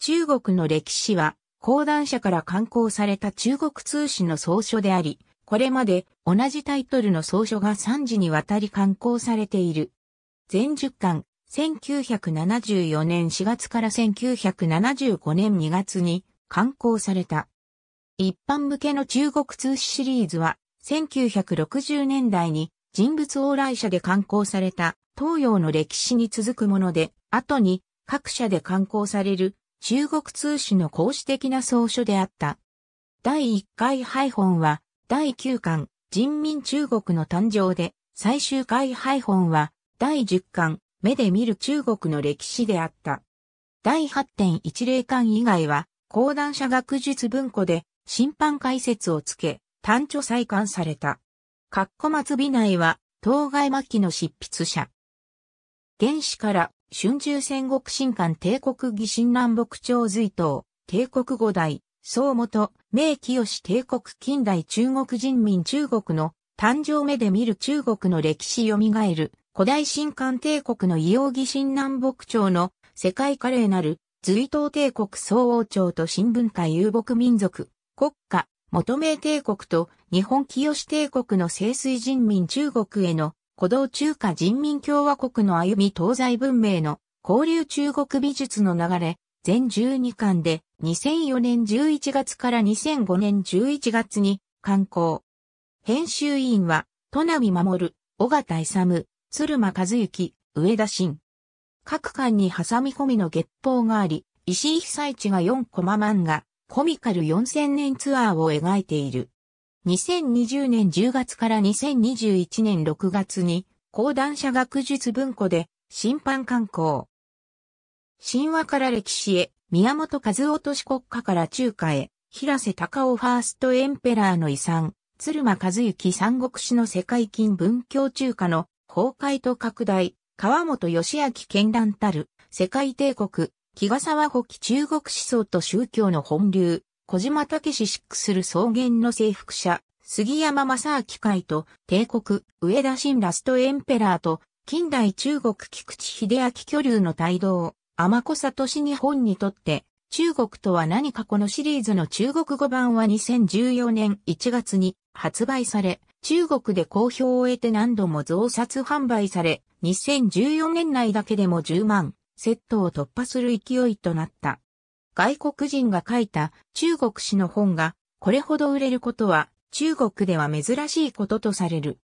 中国の歴史は、講談社から刊行された中国通信の総書であり、これまで同じタイトルの総書が3次にわたり刊行されている。全十巻、1974年4月から1975年2月に刊行された。一般向けの中国通史シリーズは、1960年代に人物往来者で刊行された東洋の歴史に続くもので、後に各社で刊行される中国通史の公式的な草書であった。第1回廃本は、第9巻、人民中国の誕生で、最終回廃本は、第10巻、目で見る中国の歴史であった。第8.10巻以外は、講談社学術文庫で、審判解説をつけ、単著再刊された。括弧末美内は、当該末期の執筆者。原始から春秋戦国新漢帝国義新南北朝隋唐、帝国五代、総元、明清帝国近代中国人民中国の誕生目で見る中国の歴史蘇る、古代新漢帝国の異様義新南北朝の世界華麗なる、隋唐帝国総王朝と新文化遊牧民族、国家、元明帝国と日本清帝国の清水人民中国への古道中華人民共和国の歩み東西文明の交流中国美術の流れ、全12巻で2004年11月から2005年11月に刊行。編集委員は、都波守、尾形勇、鶴間和幸、上田晋。各巻に挟み込みの月報があり、石井被災地が4コマ漫画、コミカル4000年ツアーを描いている。2020年10月から2021年6月に、講談社学術文庫で、審判刊行。神話から歴史へ、宮本和夫都市国家から中華へ、平瀬隆夫ファーストエンペラーの遺産、鶴間和幸三国史の世界金文教中華の崩壊と拡大、川本義明絢爛たる、世界帝国、木ヶ沢北中国思想と宗教の本流、小島武史シックスル草原の征服者、杉山正明会と、帝国、上田新ラストエンペラーと、近代中国菊池秀明巨流の帯同、天子里氏日本にとって、中国とは何かこのシリーズの中国語版は2014年1月に発売され、中国で好評を得て何度も増刷販売され、2014年内だけでも10万セットを突破する勢いとなった。外国人が書いた中国史の本がこれほど売れることは中国では珍しいこととされる。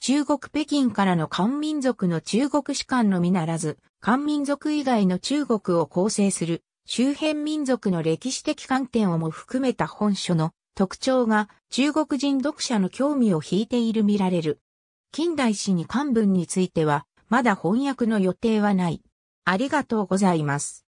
中国北京からの漢民族の中国史観のみならず、漢民族以外の中国を構成する周辺民族の歴史的観点をも含めた本書の特徴が中国人読者の興味を引いている見られる。近代史に漢文についてはまだ翻訳の予定はない。ありがとうございます。